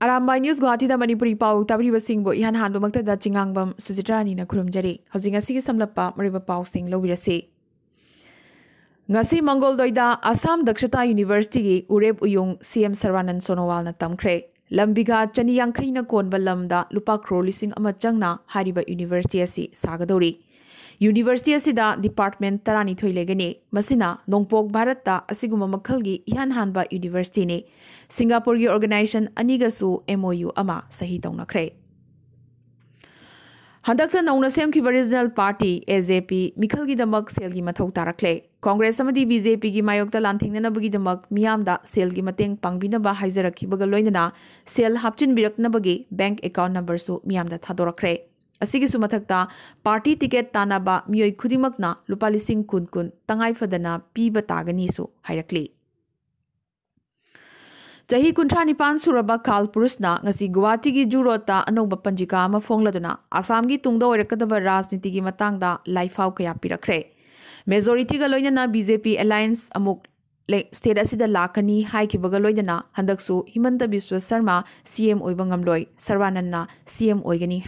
ꯑꯔꯥꯝꯕ news ꯒꯨꯋꯥꯍꯥꯇꯤꯗ Manipuri ꯄꯥꯎ ꯇꯥꯕꯤꯕꯁꯤꯡꯕꯨ ꯏꯍꯥꯟ ꯍꯥꯟꯕꯃꯛꯇꯗ ꯆꯤꯉꯥꯡꯕꯝ ꯁꯨꯖꯤꯇ꯭ꯔꯥꯅꯤꯅ ꯈꯨꯔꯨꯝꯖꯔꯤ ꯍꯧꯖꯤꯛ ꯉꯁꯤꯒꯤ ꯁꯝꯂꯞꯄ ꯃꯔꯤꯕ ꯄꯥꯎꯁꯤꯡ ꯂꯧꯕꯤꯔꯁꯤ ꯉꯁꯤ ꯃꯪꯒꯣꯜꯗꯣꯏꯗ ꯑꯁꯥꯝ ꯗꯛꯁꯇꯥ ꯌꯨꯅꯤꯚꯔꯁꯤꯇꯤꯒꯤ ꯎꯔꯦꯞ ꯎꯌꯨꯡ ꯁꯤ ꯑꯦꯝ ꯁꯔꯕꯥꯅꯟ ꯁꯣꯅꯣꯋꯥꯜꯅ ꯇꯝꯈ꯭ꯔꯦ ꯂꯝꯕꯤꯒ ꯆꯅꯤ ꯌꯥꯡꯈꯩꯅ ꯀꯣꯟꯕ ꯂꯝꯗ ꯂꯨꯄꯥ ꯀ꯭ꯔꯣ ꯂꯤꯁꯤꯡ ꯑꯃ ꯆꯪꯅ ꯍꯥꯏꯔꯤꯕ ꯌꯨꯅꯤꯚꯔꯁꯤꯇꯤ ꯑꯁꯤ ꯁꯥꯒꯗꯧꯔꯤ यूनिवर्सिटी असद डिपार्टमेंट तरानीथोई लेगनी मसिना भारत असिगुम मखल की इहान हानबा यूनिवर्सिटी ने सिंगापुर की एम ओ यू अमा सही तौनाख्रे तौनखरे हंदक नौना सेमखीब रिजनल पार्टी एजेपी मिखलगीदमक सेल की मथौ तारखले कांग्रेस अमदी बीजेपी की मायोक्त लांथिंगनबगीदमक मियामदा सेल की मतेंग पांगबिनबा हाइजरखीबगा लोइनना सेल हापचिनबिरकनबगी बैंक एकाउंट नंबर सु मियामदा असीमथक पार्टी टिकेट ताब मई खुदना लुप लिंग कुन कुन तंगाइफदना पीब तागनी चाह कुंथ्रा निपान सूरब खाल पुरुषना गुवाहाटी की जूरोता अनौब पंजीका फोलदना असम की तुदब राजनीति की मांग लाइफा क्या पीरखे मेजोरीटी का लोन बीजेपी एलायस स्टेट असद लाखनी हिमंत विश्व शर्मा सी एम सर्वानन्ना सी होगनी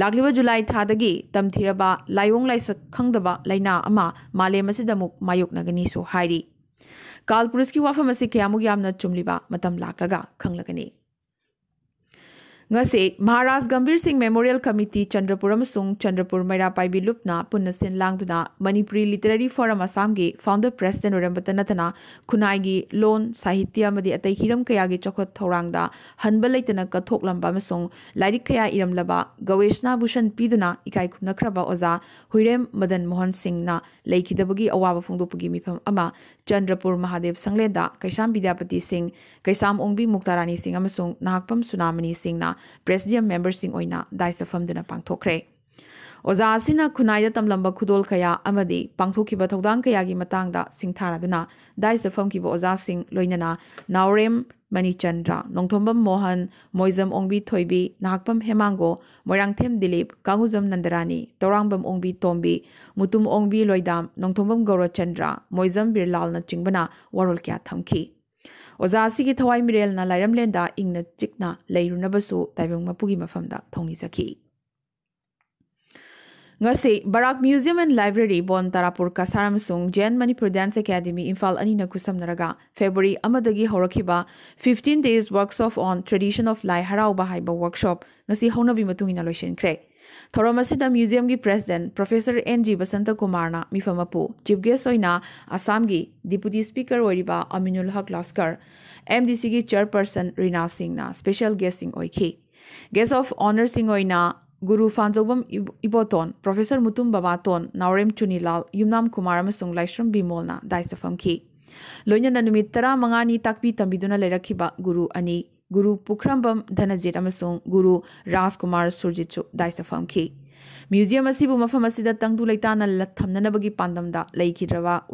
ꯂꯥꯛꯂꯤꯕ ꯖꯨꯂꯥꯏ ꯊꯥꯗꯒꯤ ꯇꯝꯊꯤꯔꯕ ꯂꯥꯏꯑꯣꯡ ꯂꯥꯏꯁꯛ ꯈꯪꯗꯕ ꯂꯥꯏꯅꯥ ꯑꯃ ꯃꯥꯂꯦꯝ ꯑꯁꯤꯗ ꯑꯃꯨꯛ ꯃꯥꯌꯣꯛꯅꯒꯅꯤꯁꯨ ꯍꯥꯏꯔꯤ ꯀꯥꯜꯄꯨꯔꯤꯁꯀꯤ ꯋꯥꯐꯝ ꯑꯁꯤ ꯀꯌꯥꯃꯨꯛ ꯌꯥꯝꯅ ꯆꯨꯝꯂꯤꯕ ꯃꯇꯝ ꯂꯥꯛꯂꯒ ꯈꯪꯂꯒꯅꯤ ngase Maharaj gambhir Singh Memorial Committee Chandrapur amasung Chandrapur Maira pai bi Lupna punna sin langduna Manipuri Literary Forum Assam ge founder president Orembata natana khunai gi loan sahitya madi atai hiram kaya gi chokot thorang da hanba leitana ka thok thoklamba amasung lairik kaya laba Gaweshna Bhushan piduna ikai khuna khraba oza Huirem Madan Mohan Singh na bagi awaba pugi mipham ama Chandrapur Mahadev Sangleda Kaisam Vidyapati Singh Kaisam Ongbi Muktarani Singh amasung Nahakpam Sunamani Singh na ꯄ꯭ꯔꯦꯁꯤꯗꯤꯌꯝ ꯃꯦꯝꯕꯔꯁꯤꯡ ꯑꯣꯏꯅ ꯗꯥꯏ ꯁꯐꯝꯗꯨꯅ ꯄꯥꯡꯊꯣꯛꯈ꯭ꯔꯦ ꯑꯣꯖꯥ ꯑꯁꯤꯅ ꯈꯨꯟꯅꯥꯏꯗ ꯇꯝꯂꯝꯕ ꯈꯨꯗꯣꯜ ꯀꯌꯥ ꯑꯃꯗꯤ ꯄꯥꯡꯊꯣꯛꯈꯤꯕ ꯊꯧꯗꯥꯡ ꯀꯌꯥꯒꯤ ꯃꯇꯥꯡꯗ ꯁꯤꯡꯊꯥꯔꯗꯨꯅ ꯗꯥꯏ ꯁꯐꯝꯈꯤꯕ ꯑꯣꯖꯥꯁꯤꯡ ꯂꯣꯏꯅꯅ ꯅꯥꯎꯔꯦꯝ ꯃꯅꯤꯆꯟꯗ꯭ꯔ ꯅꯣꯡꯊꯣꯝꯕꯝ ꯃꯣꯍꯟ ꯃꯣꯏꯖꯝ ꯑꯣꯡꯕꯤ ꯊꯣꯏꯕꯤ ꯅꯍꯥꯛꯄꯝ ꯍꯦꯃꯥꯡꯒꯣ ꯃꯣꯏꯔꯥꯡꯊꯦꯝ ꯗꯤꯂꯤꯞ ꯀꯥꯡꯉꯨꯖꯝ ꯅꯟꯗꯔꯥꯅꯤ ꯇꯧꯔꯥꯡꯕꯝ ꯑꯣꯡꯕꯤ ꯇꯣꯝꯕꯤ ꯃꯨꯇꯨꯝ ꯑꯣꯡꯕꯤ ꯂꯣꯏꯗꯥꯝ ꯅꯣꯡꯊꯣꯝꯕꯝ ꯒꯧꯔꯆꯟꯗ꯭ꯔ ꯃꯣꯏꯖꯝ ꯕꯤꯔꯂꯥꯜꯅꯆꯤꯡꯕꯅ ꯋꯥꯔꯣꯜ ꯀꯌꯥ ꯊꯝꯈꯤ ओजासी थवाई मिरेल लाइमलें इन चिनाबू तैयू मपू की मफम थी बराक म्यूजियम एंड लाइब्रेरी बोन तारापुर कसार जैन मनपुर डेंस एकेडमी इम्फा कुसम फेब्रवरी होफ्टीन days workshop on tradition of लाइ हरा वर्कशॉप होने लोशनख्रे ꯊꯧꯔꯝ ꯑꯁꯤꯗ ꯃ꯭ꯌꯨꯖꯤꯌꯝꯒꯤ president professor N G Basanta ꯀꯨꯃꯥꯔꯅ ꯃꯤꯐꯝ ꯑꯄꯨ ꯆꯤꯐ ꯒꯦꯁ ꯑꯣꯏꯅ ꯑꯁꯥꯝꯒꯤ ꯗꯤꯄꯨꯇꯤ ꯁ꯭ꯄꯤꯀꯔ ꯑꯣꯏꯔꯤꯕ ꯑꯃꯤꯅꯨꯜ ꯍꯛ ꯂꯥꯁꯀꯔ ꯑꯦꯝ ꯗꯤ ꯁꯤꯒꯤ ꯆꯦꯌꯔꯄꯔꯁꯟ ꯔꯤꯅꯥ ꯁꯤꯡꯅ ꯁ꯭ꯄꯦꯁꯦꯜ ꯒꯦꯁꯁꯤꯡ ꯑꯣꯏꯈꯤ ꯒꯦꯁ ꯑꯣꯐ ꯑꯣꯅꯔꯁꯤꯡ ꯑꯣꯏꯅ ꯒꯨꯔꯨ ꯐꯥꯟꯖꯣꯕꯝ ꯏꯕꯣꯇꯣꯟ ꯄ꯭ꯔꯣꯐꯦꯁꯔ ꯃꯨꯇꯨꯝ ꯕꯕꯥꯇꯣꯟ ꯅꯥꯎꯔꯦꯝ ꯆꯨꯅꯤꯂꯥꯜ ꯌꯨꯝꯅꯥꯝ ꯀꯨꯃꯥꯔ ꯑꯃꯁꯨꯡ ꯂꯥꯏꯁ꯭ꯔꯝ ꯕꯤꯃꯣꯜꯅ ꯗꯥꯏꯁꯇ ꯐꯝꯈꯤ ꯂꯣꯏꯅꯅ ꯅꯨꯃꯤꯠ ꯇꯔꯥꯃꯉꯥꯅꯤ ꯇꯥꯛꯄꯤ ꯇꯝꯕꯤꯗꯨꯅ ꯂꯩꯔꯛꯈꯤꯕ ꯒꯨꯔꯨ ꯑꯅꯤ गुरु पुख्रम्बम धनजीत गुरु राजकुमार सुरजीत दायित्व फमी म्यूजियम मफम से तंगू लेता लथमनबी पांदम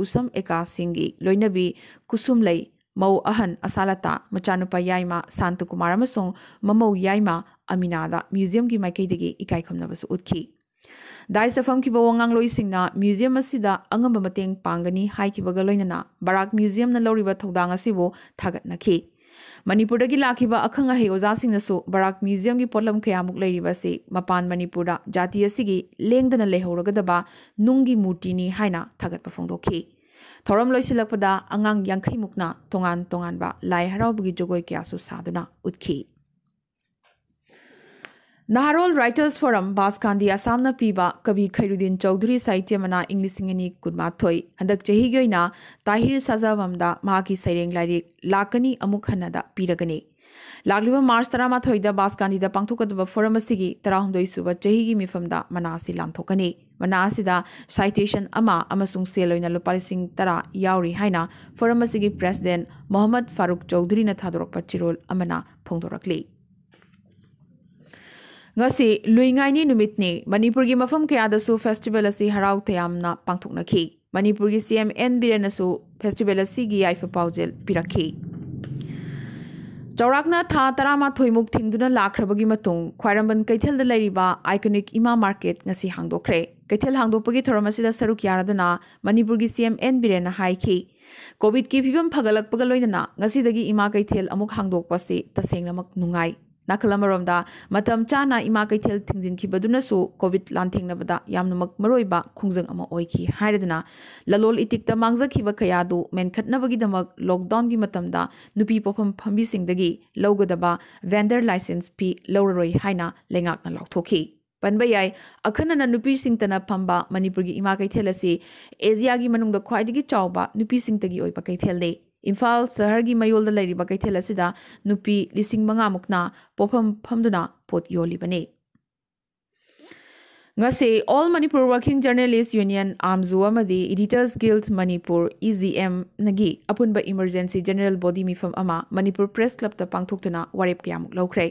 उसम एका सिंह लोनबी कुसुम ले मऊ अहन असालता मचानुप याइमा शांतु कुमार ममौ याइमा अमीनाद म्यूजियम की माइदी इकाखम्ब उत्खी दायित की वांगलोना म्यूजियम अगम पागनी बराक म्यूजियम लौरीब थौदा थागत्खी ꯃꯅꯤꯄꯨꯔꯗꯒꯤ ꯂꯥꯛꯈꯤꯕ ꯑꯈꯪ ꯑꯍꯩ ꯑꯣꯖꯥꯁꯤꯡꯅꯁꯨ ꯕꯔꯥꯛ ꯃ꯭ꯌꯨꯖꯤꯌꯝꯒꯤ ꯄꯣꯠꯂꯝ ꯀꯌꯥꯃꯨꯛ ꯂꯩꯔꯤꯕ ꯑꯁꯤ ꯃꯄꯥꯟ ꯃꯅꯤꯄꯨꯔꯗ ꯖꯥꯇꯤ ꯑꯁꯤꯒꯤ ꯂꯦꯡꯗꯅ ꯂꯩꯍꯧꯔꯒꯗꯕ ꯅꯨꯡꯒꯤ ꯃꯨꯔꯇꯤꯅꯤ ꯍꯥꯏꯅ ꯊꯥꯒꯠꯄ ꯐꯣꯡꯗꯣꯛꯈꯤ ꯊꯧꯔꯝ ꯂꯣꯏꯁꯤꯜꯂꯛꯄꯗ ꯑꯉꯥꯡ ꯌꯥꯡꯈꯩꯃꯨꯛꯅ ꯇꯣꯉꯥꯟ ꯇꯣꯉꯥꯟꯕ ꯂꯥꯏ ꯍꯔꯥꯎꯕꯒꯤ ꯖꯒꯣꯏ ꯀꯌꯥꯁꯨ ꯁꯥꯗꯨꯅ ꯎꯠꯈꯤ नाहरोल राइटर्स फोरम बासखांधी असम पीब कवि खैरुद्दीन चौधरी साहित्य मना इंग कुमाथय हदक चही ताहिर सजावम की सैरें लाइक लाकनी अमुक हनद पीरगने लाब मार्च तरमाथयद बासखांधी पाथोद फोरम की तरह सूब चही मिफम मना से लाथोकने मना से साइटेशन सेल लुप तरह यौरी है फोरम की प्रेसीडें मोहम्मद फारूक चौधरी थादरप चिरोल फोदरली लुईाई ने मनपुर की मफम कयादू फेस्टिवल हराव तमाम पाठी मनपुर की C M N Biren festival आईफ पाजे पीरखी चौराना था तरमाथोमुक लाख्रबी खरबन कैथल आइकोनिक इमा मार्केट हादोखे कैथल हादोपरम सरुक या मनपुर की C M N Biren Covid की फीव फीवम फगलपना इमा कैथल हादोपे तसेंगम नुाई नाखल चा इमा कई तिजिखीबू कोविड लाथेनाब खूंजी है ललोल इटिग मांगखीब कयाद मेखटनाब लॉकडाउन की नुपी पोफम फमी लौगदब वेंदर लाइसेंस फी लौरो लाथी पनब ये अखन्ना फम्ब मनपुर इमा कई एजिया की खाई चाव नुपी कई इम्फाल सहर की मयोल कईथेल नुपी लिसिंग मंगा मुक्ना पोफम फमदुना पोट योलीबने गसे all Manipur working journalist union आमजू एडिटर्स गिल्ड मणिपुर इजीएम नगी अपुन इमरजेंसी जनरल बॉडी मिफम मणिपुर प्रेस क्लब पांथोना वरेप क्या लौख्रे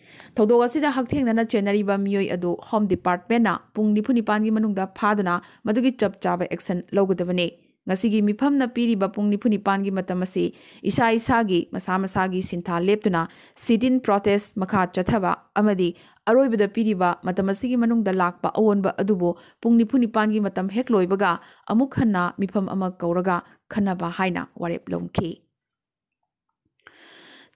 ꯊꯧꯗꯣꯛ ꯑꯁꯤꯗ ꯍꯛꯊꯦꯡꯅꯅ ꯆꯦꯟꯅꯔꯤꯕ ꯃꯤꯑꯣꯏ ꯑꯗꯨ ꯍꯣꯝ ꯗꯤꯄꯥꯔꯠꯃꯦꯟꯅ ꯄꯨꯡ ꯅꯤꯐꯨ ꯅꯤꯄꯥꯟꯒꯤ ꯃꯅꯨꯡꯗ ꯐꯥꯗꯨꯅ ꯃꯗꯨꯒꯤ ꯆꯞ ꯆꯥꯕ ꯑꯦꯛꯁꯟ ꯂꯧꯒꯗꯕꯅꯤ ꯉꯁꯤꯒꯤ ꯃꯤꯐꯝꯅ ꯄꯤꯔꯤꯕ ꯄꯨꯡ ꯅꯤꯐꯨ ꯅꯤꯄꯥꯟꯒꯤ ꯃꯇꯝ ꯑꯁꯤ ꯏꯁꯥ ꯏꯁꯥꯒꯤ ꯃꯁꯥ ꯃꯁꯥꯒꯤ ꯁꯤꯟꯊꯥ ꯂꯦꯞꯇꯨꯅ ꯁꯤꯗꯤꯟ ꯄ꯭ꯔꯣꯇꯦꯁ ꯃꯈꯥ ꯆꯠꯊꯕ ꯑꯃꯗꯤ ꯑꯔꯣꯏꯕꯗ ꯄꯤꯔꯤꯕ ꯃꯇꯝ ꯑꯁꯤꯒꯤ ꯃꯅꯨꯡꯗ ꯂꯥꯛꯄ ꯑꯑꯣꯟꯕ ꯑꯗꯨꯕꯨ ꯄꯨꯡ ꯅꯤꯐꯨ ꯅꯤꯄꯥꯟꯒꯤ ꯃꯇꯝ ꯍꯦꯛ ꯂꯣꯏꯕꯒ ꯑꯃꯨꯛ ꯍꯟꯅ ꯃꯤꯐꯝ ꯑꯃ ꯀꯧꯔꯒ ꯈꯟꯅꯕ ꯍꯥꯏꯅ ꯋꯥꯔꯦꯞ ꯂꯧꯈꯤ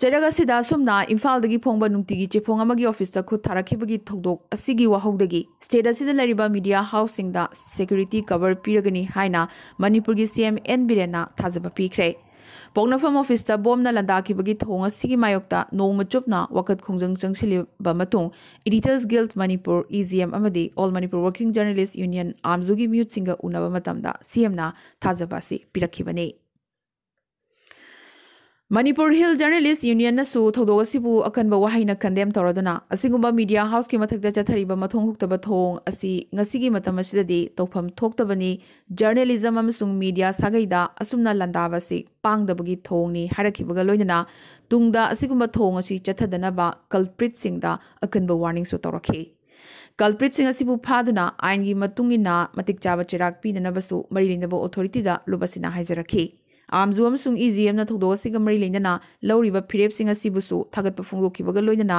ꯆꯩꯔꯛ ꯑꯁꯤꯗ ꯑꯁꯨꯝꯅ ꯏꯝꯐꯥꯜꯗꯒꯤ ꯐꯣꯡꯕ ꯅꯨꯡꯇꯤꯒꯤ ꯆꯦꯐꯣꯡ ꯑꯃꯒꯤ ꯑꯣꯐꯤꯁꯇ ꯈꯨꯠ ꯊꯥꯔꯛꯈꯤꯕꯒꯤ ꯊꯧꯗꯣꯛ ꯑꯁꯤꯒꯤ ꯋꯥꯍꯧꯗꯒꯤ ꯁ꯭ꯇꯦꯠ ꯑꯁꯤꯗ ꯂꯩꯔꯤꯕ ꯃꯤꯗꯤꯌꯥ ꯍꯥꯎꯁꯁꯤꯡꯗ ꯁꯦꯀ꯭ꯌꯨꯔꯤꯇꯤ ꯀꯕꯔ ꯄꯤꯔꯒꯅꯤ ꯍꯥꯏꯅ ꯃꯅꯤꯄꯨꯔꯒꯤ ꯁꯤ ꯑꯦꯝ ꯑꯦꯟ ꯕꯤꯔꯦꯟꯅ ꯊꯥꯖꯕ ꯄꯤꯈ꯭ꯔꯦ ꯄꯣꯛꯅꯐꯝ ꯑꯣꯐꯤꯁꯇ ꯕꯣꯝꯅ ꯂꯟꯗꯥꯈꯤꯕꯒꯤ ꯊꯧꯑꯣꯡ ꯑꯁꯤꯒꯤ ꯃꯥꯌꯣꯛꯇ ꯅꯣꯡꯃ ꯆꯨꯞꯅ ꯋꯥꯀꯠ ꯈꯣꯡꯖꯪ ꯆꯪꯁꯤꯜꯂꯤꯕ ꯃꯇꯨꯡ ꯏꯗꯤꯇꯔꯁ guild Manipur E G M ꯑꯃꯗꯤ all Manipur working journalist union ꯑꯥꯝꯖꯨꯒꯤ ꯃꯤꯍꯨꯠꯁꯤꯡꯒ ꯎꯅꯕ ꯃꯇꯝꯗ ꯁꯤ ꯑꯦꯝꯅ ꯊꯥꯖꯕ ꯑꯁꯤ ꯄꯤꯔꯛꯈꯤꯕꯅꯤ Manipur Hill Journalist Union Nasu, Todosibu, Akanba Wahina condemned Torodona, a single media house came at the Jatariba Matong Hook Tabatong, a see Nasigi Matamashidi, Topam Toktabani, Journalism Amsung Media Sagaida, Asumna Landavasi, Pang the Bugi Tongi, Haraki Bagaloyana, Tungda, a single tong, a see Jatadanaba, culprit singda, a canba warning so Toroki. Culprit sing a Sibu Paduna, Aingi Matungina, Matik Java Chirak, Pinanabasu, Marinabo Authority, Lubasina Hazaraki. ꯑꯥꯔꯝꯖꯨ ꯑꯃꯁꯨꯡ ꯏꯖꯤꯑꯦꯝꯅ ꯊꯧꯗꯣꯛ ꯑꯁꯤꯒ ꯃꯔꯤ ꯂꯩꯅꯅ ꯂꯧꯔꯤꯕ ꯐꯤꯔꯦꯞꯁꯤꯡ ꯑꯁꯤꯕꯨꯁꯨ ꯊꯥꯒꯠꯄ ꯐꯣꯡꯗꯣꯛꯈꯤꯕꯒ ꯂꯣꯏꯅꯅ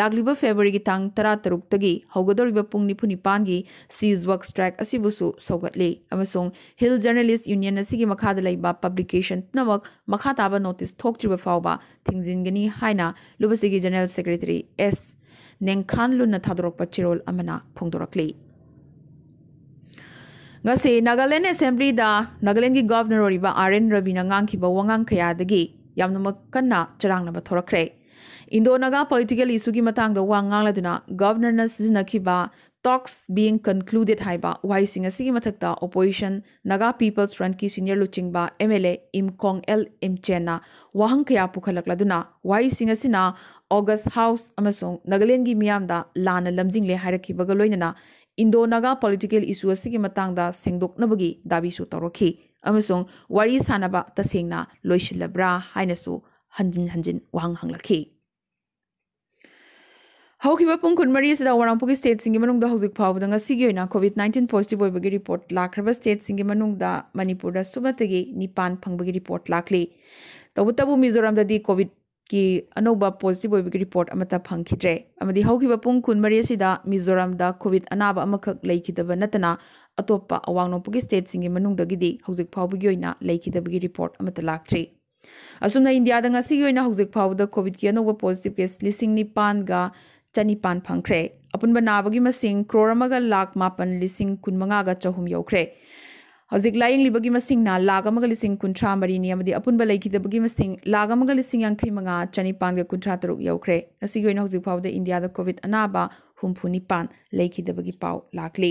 ꯂꯥꯛꯂꯤꯕ ꯐꯦꯕ꯭ꯔꯨꯋꯥꯔꯤꯒꯤ ꯇꯥꯡ ꯇꯔꯥꯇꯔꯨꯛꯇꯒꯤ ꯍꯧꯒꯗꯧꯔꯤꯕ ꯄꯨꯡ ꯅꯤꯐꯨꯅꯤꯄꯥꯟꯒꯤ ꯁꯤꯖ ꯋꯛ ꯁ꯭ꯇ꯭ꯔꯥꯏꯛ ꯑꯁꯤꯕꯨꯁꯨ ꯁꯧꯒꯠꯂꯤ ꯑꯃꯁꯨꯡ ꯍꯤꯜ ꯖꯔꯅꯦꯂꯤꯁ ꯌꯨꯅꯤꯌꯟ ꯑꯁꯤꯒꯤ ꯃꯈꯥꯗ ꯂꯩꯕ ꯄꯕ꯭ꯂꯤꯀꯦꯁꯟ ꯄꯨꯝꯅꯃꯛ ꯃꯈꯥ ꯇꯥꯕ ꯅꯣꯇꯤꯁ ꯊꯣꯛꯇ꯭ꯔꯤꯕ ꯐꯥꯎꯕ ꯊꯤꯡꯖꯤꯟꯒꯅꯤ ꯍꯥꯏꯅ ꯂꯨꯕꯁꯤꯒꯤ ꯖꯦꯅꯔꯦꯜ ꯁꯦꯀ꯭ꯔꯦꯇꯔꯤ ꯑꯦꯁ ꯅꯦꯡꯈꯥꯟ ꯂꯨꯟꯅ ꯊꯥꯗꯣꯔꯛꯄ ꯆꯤꯔꯣꯜ ꯑꯃꯅ ꯐꯣꯡꯗꯣꯔꯛꯂꯤ ngasi Nagaland Assembly da Nagaland gi Governor oriba RN Ravi na ngang khiba wangang khaya dagi yamna makanna charang na bathorakre Indo Naga political issue gi matang da wangang la duna Governor na sizna khiba talks being concluded haiba wai sing asi gi mathakta opposition Naga People's Front ki senior luchingba MLA Imkong L Imchena wahang khaya pukhalak la duna wai sing asina August House amasung Nagaland gi miyam da lana lamjing le hairakhiba ga loinana ꯏꯟꯗꯣ Naga political ꯏꯁꯨ ꯑꯁꯤꯒꯤ ꯃꯇꯥꯡꯗ ꯁꯦꯡꯗꯣꯛꯅꯕꯒꯤ ꯗꯥꯕꯤꯁꯨ ꯇꯧꯔꯛꯈꯤ ꯑꯃꯁꯨꯡ ꯋꯥꯔꯤ ꯁꯥꯟꯅꯕ ꯇꯁꯦꯡꯅ ꯂꯣꯏꯁꯤꯜꯂꯕ꯭ꯔꯥ ꯍꯥꯏꯅꯁꯨ ꯍꯟꯖꯤꯟ ꯍꯟꯖꯤꯟ ꯋꯥꯍꯪ ꯍꯪꯂꯛꯈꯤ ꯍꯧꯈꯤꯕ ꯄꯨꯡ ꯀꯨꯟꯃꯔꯤ ꯑꯁꯤꯗ ꯋꯥꯔꯥꯡꯄꯨꯒꯤ ꯁ꯭ꯇꯦꯠꯁꯤꯡꯒꯤ ꯃꯅꯨꯡꯗ ꯍꯧꯖꯤꯛ ꯐꯥꯎꯕꯗ ꯉꯁꯤꯒꯤ ꯑꯣꯏꯅ ꯀꯣꯚꯤꯗ ꯅꯥꯏꯟꯇꯤꯟ ꯄꯣꯖꯤꯇꯤꯚ ꯑꯣꯏꯕꯒꯤ ꯔꯤꯄꯣꯔꯠ ꯂꯥꯛꯈ꯭ꯔꯕ ꯁ꯭ꯇꯦꯠꯁꯤꯡꯒꯤ ꯃꯅꯨꯡꯗ ꯃꯅꯤꯄꯨꯔꯗ ꯁꯨꯞꯅꯇꯒꯤ ꯅꯤꯄꯥꯟ ꯐꯪꯕꯒꯤ ꯔꯤꯄꯣꯔꯠ ꯂꯥꯛꯂꯤ ꯇꯧꯕꯇꯕꯨ ꯃꯤꯖꯣꯔꯥꯝꯗꯗꯤ ꯀꯣꯚꯤꯗ ꯀꯤ ꯑꯅꯧꯕ ꯄꯣꯖꯤꯇꯤꯕ ꯑꯣꯏꯕꯒꯤ ꯔꯤꯄꯣꯔꯠ ꯑꯃꯠꯇ ꯐꯪꯈꯤꯗ꯭ꯔꯦ ꯑꯃꯗꯤ ꯍꯧꯈꯤꯕ ꯄꯨꯡ ꯀꯨꯟꯃꯔꯤ ꯑꯁꯤꯗ ꯃꯤꯖꯣꯔꯥꯝꯗ ꯀꯣꯚꯤꯗ ꯑꯅꯥꯕ ꯑꯃꯈꯛ ꯂꯩꯈꯤꯗꯕ ꯅꯠꯇꯅ ꯑꯇꯣꯞꯄ ꯑꯋꯥꯡ ꯅꯣꯡꯄꯣꯛꯀꯤ ꯁ꯭ꯇꯦꯠꯁꯤꯡꯒꯤ ꯃꯅꯨꯡꯗꯒꯤꯗꯤ ꯍꯧꯖꯤꯛ ꯐꯥꯎꯕꯒꯤ ꯑꯣꯏꯅ ꯂꯩꯈꯤꯗꯕꯒꯤ ꯔꯤꯄꯣꯔꯠ ꯑꯃꯠꯇ ꯂꯥꯛꯇ꯭ꯔꯤ ꯑꯁꯨꯝꯅ ꯏꯟꯗꯤꯌꯥꯗ ꯉꯁꯤꯒꯤ ꯑꯣꯏꯅ ꯍꯧꯖꯤꯛ ꯐꯥꯎꯕꯗ ꯀꯣꯚꯤꯗꯀꯤ ꯑꯅꯧꯕ ꯄꯣꯖꯤꯇꯤꯕ ꯀꯦꯁ ꯂꯤꯁꯤꯡ ꯅꯤꯄꯥꯟꯒ ꯆꯅꯤꯄꯥꯟ ꯐꯪꯈ꯭ꯔꯦ ꯑꯄꯨꯟꯕ ꯅꯥꯕꯒꯤ ꯃꯁꯤꯡ ꯀ꯭ꯔꯣꯔ ꯑꯃꯒ ꯂꯥꯈ ꯃꯥꯄꯟ ꯂꯤꯁꯤꯡ ꯀꯨꯟꯃꯉꯥꯒ ꯆꯍꯨꯝ ꯌꯧꯈ꯭ꯔꯦ ꯍꯧꯖꯤꯛ ꯂꯥꯏꯌꯦꯡꯂꯤꯕꯒꯤ ꯃꯁꯤꯡꯅ ꯂꯥꯛ ꯑꯃꯒ ꯂꯤꯁꯤꯡ ꯀꯨꯟꯊ꯭ꯔꯥ ꯃꯔꯤꯅꯤ ꯑꯃꯗꯤ ꯑꯄꯨꯟꯕ ꯂꯩꯈꯤꯗꯕꯒꯤ ꯃꯁꯤꯡ ꯂꯥꯛ ꯑꯃꯒ ꯂꯤꯁꯤꯡ ꯌꯥꯡꯈꯩ ꯃꯉꯥ ꯆꯅꯤꯄꯥꯟꯒ ꯀꯨꯟꯊ꯭ꯔꯥ ꯇꯔꯨꯛ ꯌꯧꯈ꯭ꯔꯦ ꯉꯁꯤꯒꯤ ꯑꯣꯏꯅ ꯍꯧꯖꯤꯛ ꯐꯥꯎꯕꯗ ꯏꯟꯗꯤꯌꯥꯗ ꯀꯣꯚꯤꯗ ꯑꯅꯥꯕ ꯍꯨꯝꯐꯨ ꯅꯤꯄꯥꯟ ꯂꯩꯈꯤꯗꯕꯒꯤ ꯄꯥꯎ ꯂꯥꯛꯂꯤ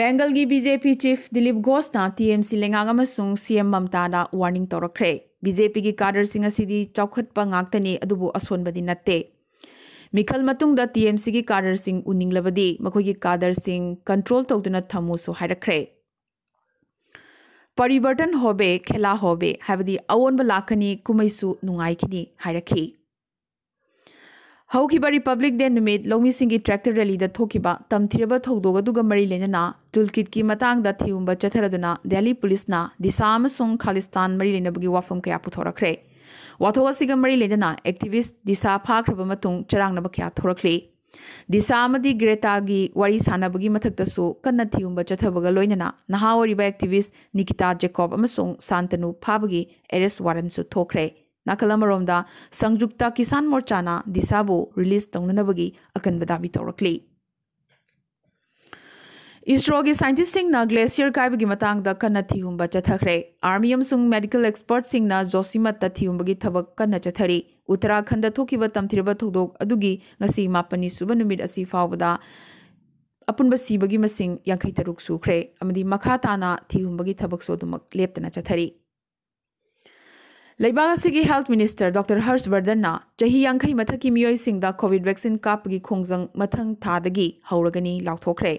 ꯕꯦꯡꯒꯜ की बीजेपी चीफ दिलीप घोष ना टीएमसी लेंगांग अमसुंग सीएम ममताना वार्निंग तौरखरे बीजेपी की काडर सिंह असिदी चौखटप ngaktani adubu asonbadi natte मिखल टी एम सिगी कादर सिंह उनिंगलबी कादर सिंह कंट्रोल तौदना थमुसुरा परिवर्तन होबे खेला होबे अवनब लाखनी कुमेसु नुखनी रिपब्लिक डे नु लौमी की ट्रैक्टर रैली थोब तम मरी लेना तुलकीट की मांग थीयुब चथरदना दिल्ली पुलिस ना दिशा खालिस्तान मरी लेनाब की वाफम क्या पुथोरखें वाथौ मरीन एक्टिविस दिशा फाग्रब चराब क्या थोड़े दिशा ग्रेटा की वरी सानब की मथतु कन्थियों चथबग लोनना नहा एक्टिविस निकिता जेकोब शांतनु फाबी एरेस्ट वारन थोख्रे नाखल मरम किसान मोर्चा दिशा रिलीज तौनबी अकन दावी तौर तो इसरो की साइंटिस्ट ग्लेसियर कायद कीहुब चथखरे आर्मी मेडिकल एक्सपर्ट जोसीम तीहुब की थब कथरी उत्तराखंड तमथिब थोदी मापन सूब नुमी फावद अपुब सिब की मसिंग यांखई तरुक सूख्रे मखा ताना तीहुब की थब लेपना चथरी लेबा की हेल्थ मिनिस्टर डॉक्टर हर्षवर्धन ना चही यांखई मथ की मोयद वैक्सीन काप की खोज मथंग थागी हौरगनी लाथोख्रे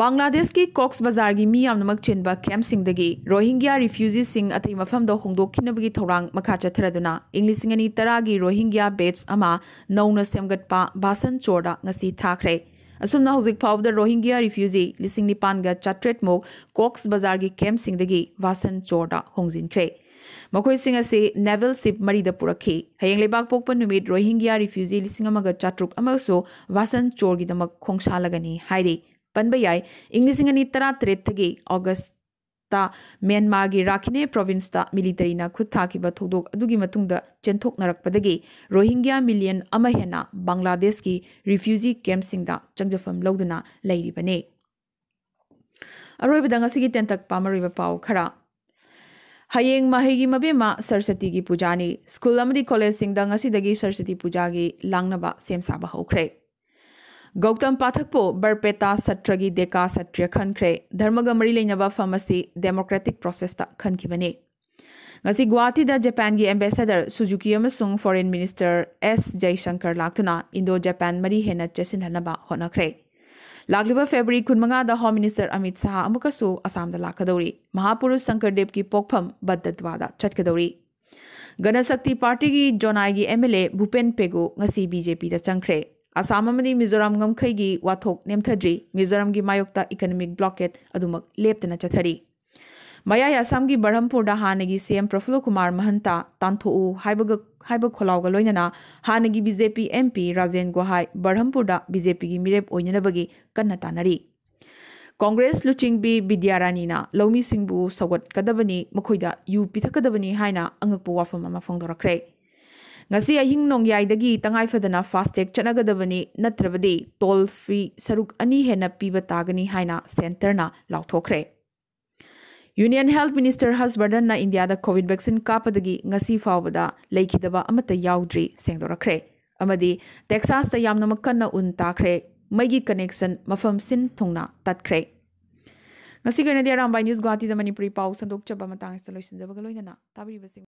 बांग्लादेश की कॉक्स बाजार की मीम चिन्ह कैम्प रोहिंग्या रिफ्यूजी अत मफम होंदोखी थौरखा चथरदान इं लिंग तरह की रोहिंग्या बेट्स अम नौना बासन चोरदा थाख्रे असम होगी रोहिंग्या रिफ्यूजी लिंग निपानग चेटमु कॉक्स बाजार की कैम्पन चोरद होंजिख्रे मखोसिंग नेवल सिप मरीद पुरखी हयें लेपोप रोहिंग्या रिफ्यूजी लिंग चाटूक वासन चोर की दम खोसागनी पनबई इंग्लिसिंग तरह तरेगे ऑगस्ट म्यांमा की राखिने प्रोविंस मिलीटरी खुद चेंथोनरपे रोहिंग्या मिलियन हेन बंग्लादेश की रिफ्यूजी कैम्प चंगजफम लौदने अरबदी तेंतप पाव खरा हये मह की मबेमा सरस्वती की पूजा स्कूल कॉलेज सरस्वती पूजा की लाभ सेम हो गौतम पाठकपो बरपेटा सत्रगी देका सत्रिय खनख्रे धर्मग मरी लेनबा फमसी डेमोक्रेटिक प्रोसेस ता खनखिबने Guwahati guwahati da japan gi ambassador suzuki amasung foreign minister s jaishankar laktuna indo japan mari hena chesin hanaba honakre लाक्लिबा फेब्रुवरी कुनमंगा होम मिनिस्टर अमित शाह अमुकसु असाम लाकदौरी महापुरुष शंकरदेव की पोखफम बद्दद्वादा चटकदौरी गणशक्ति पार्टी की जोनाई की एमएलए भूपेन पेगो बीजेपी चंखरे असाम मिजोराम गमखई की वाथों नेमथद्री मिजोराम की मायोग इकोनोमिक ब्लॉकेट लेपन चथरी मयाई असम की बरहमपुर हाने की सीएम प्रफुल्ल कुमार महंत तांथोब खोलाग लोना हाने की BJP M P Rajen Gohain Barhampur BJP की मेरे ओनबी कन्न तानी कांग्रेस लुचिंग भी विद्यारानी लौमी सौगदनी यू पीथकदनी अंगप वाफम फोदोरखें ngasi ahing nong yai dagi tangai fadana fastek chanagadabani natrabadi toll free saruk ani hena piba tagani haina center na lauthokre union health minister Harshvardhan India Covid vaccine कापदी फावदा लेखिदब अमत याद्री सेंदोरखे टेक्सास याम कन्न उन ताखे मई कनेक्शन मफम सिन थोना तत्खे अरामबाई न्यूज गुवाहाटी मणिपुरी पाउ संदोचब लोसनजब लोना